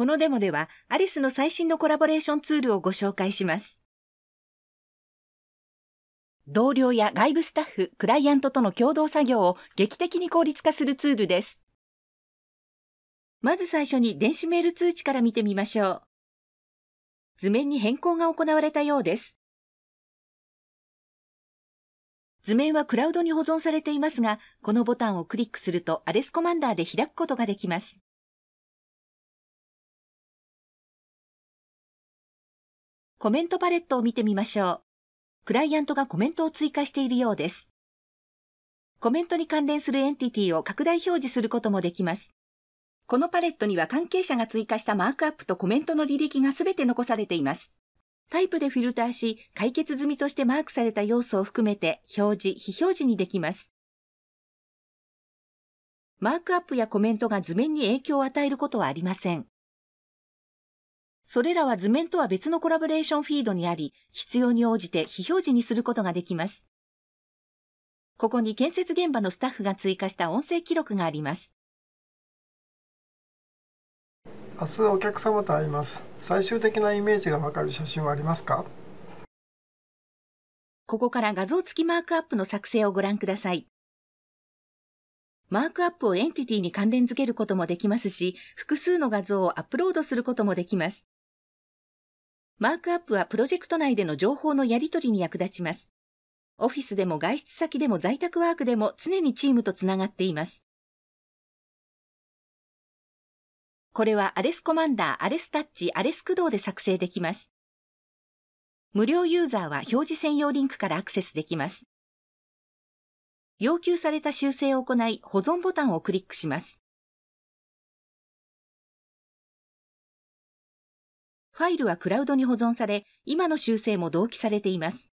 このデモでは、アリスの最新のコラボレーションツールをご紹介します。同僚や外部スタッフ、クライアントとの共同作業を劇的に効率化するツールです。まず最初に電子メール通知から見てみましょう。図面に変更が行われたようです。図面はクラウドに保存されていますが、このボタンをクリックするとアレスコマンダーで開くことができます。コメントパレットを見てみましょう。クライアントがコメントを追加しているようです。コメントに関連するエンティティを拡大表示することもできます。このパレットには関係者が追加したマークアップとコメントの履歴がすべて残されています。タイプでフィルターし、解決済みとしてマークされた要素を含めて表示、非表示にできます。マークアップやコメントが図面に影響を与えることはありません。それらは図面とは別のコラボレーションフィードにあり、必要に応じて非表示にすることができます。ここに建設現場のスタッフが追加した音声記録があります。明日お客様と会います。最終的なイメージがわかる写真はありますかここから画像付きマークアップの作成をご覧ください。マークアップをエンティティに関連付けることもできますし、複数の画像をアップロードすることもできます。マークアップはプロジェクト内での情報のやり取りに役立ちます。オフィスでも外出先でも在宅ワークでも常にチームとつながっています。これはアレスコマンダー、アレスタッチ、アレス駆動で作成できます。無料ユーザーは表示専用リンクからアクセスできます。要求された修正を行い、保存ボタンをクリックします。ファイルはクラウドに保存され、今の修正も同期されています。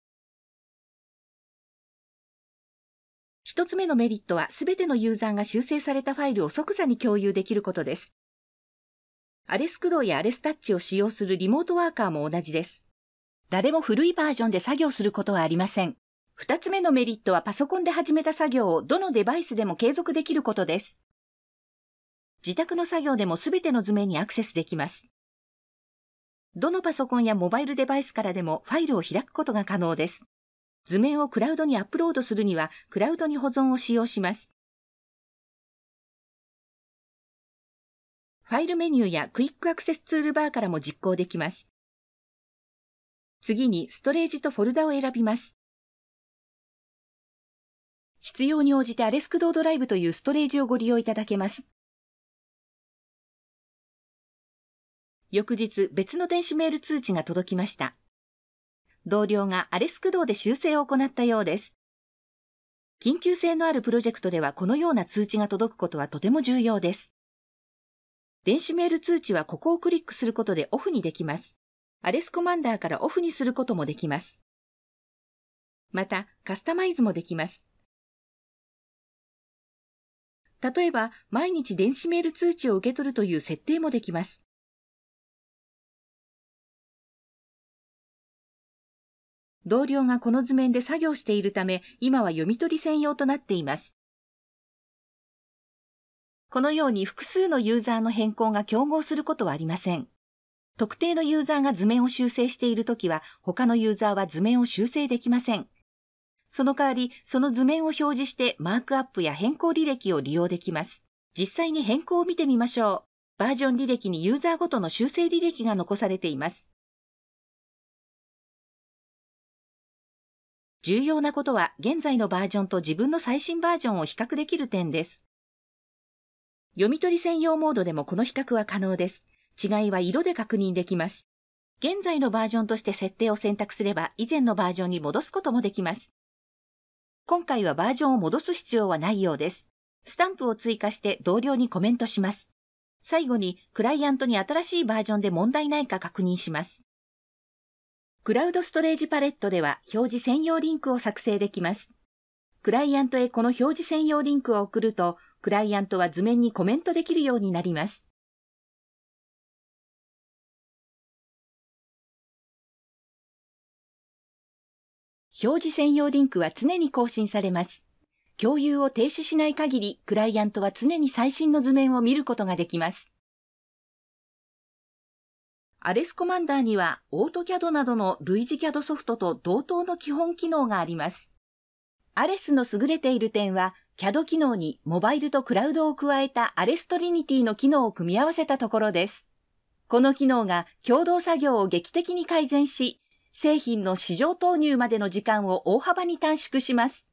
一つ目のメリットは、すべてのユーザーが修正されたファイルを即座に共有できることです。アレスクローやアレスタッチを使用するリモートワーカーも同じです。誰も古いバージョンで作業することはありません。二つ目のメリットはパソコンで始めた作業をどのデバイスでも継続できることです。自宅の作業でもすべての図面にアクセスできます。どのパソコンやモバイルデバイスからでもファイルを開くことが可能です。図面をクラウドにアップロードするには、クラウドに保存を使用します。ファイルメニューやクイックアクセスツールバーからも実行できます。次にストレージとフォルダを選びます。必要に応じてアレスクドドライブというストレージをご利用いただけます。翌日別の電子メール通知が届きました。同僚がアレス駆動で修正を行ったようです。緊急性のあるプロジェクトではこのような通知が届くことはとても重要です。電子メール通知はここをクリックすることでオフにできます。アレスコマンダーからオフにすることもできます。また、カスタマイズもできます。例えば、毎日電子メール通知を受け取るという設定もできます。同僚がこの図面で作業しているため、今は読み取り専用となっています。このように複数のユーザーの変更が競合することはありません。特定のユーザーが図面を修正しているときは、他のユーザーは図面を修正できません。その代わり、その図面を表示してマークアップや変更履歴を利用できます。実際に変更を見てみましょう。バージョン履歴にユーザーごとの修正履歴が残されています。重要なことは現在のバージョンと自分の最新バージョンを比較できる点です。読み取り専用モードでもこの比較は可能です。違いは色で確認できます。現在のバージョンとして設定を選択すれば以前のバージョンに戻すこともできます。今回はバージョンを戻す必要はないようです。スタンプを追加して同僚にコメントします。最後にクライアントに新しいバージョンで問題ないか確認します。クラウドストレージパレットでは表示専用リンクを作成できます。クライアントへこの表示専用リンクを送ると、クライアントは図面にコメントできるようになります。表示専用リンクは常に更新されます。共有を停止しない限り、クライアントは常に最新の図面を見ることができます。アレスコマンダーにはオートキャドなどの類似キャドソフトと同等の基本機能があります。アレスの優れている点は、CAD 機能にモバイルとクラウドを加えたアレストリニティの機能を組み合わせたところです。この機能が共同作業を劇的に改善し、製品の市場投入までの時間を大幅に短縮します。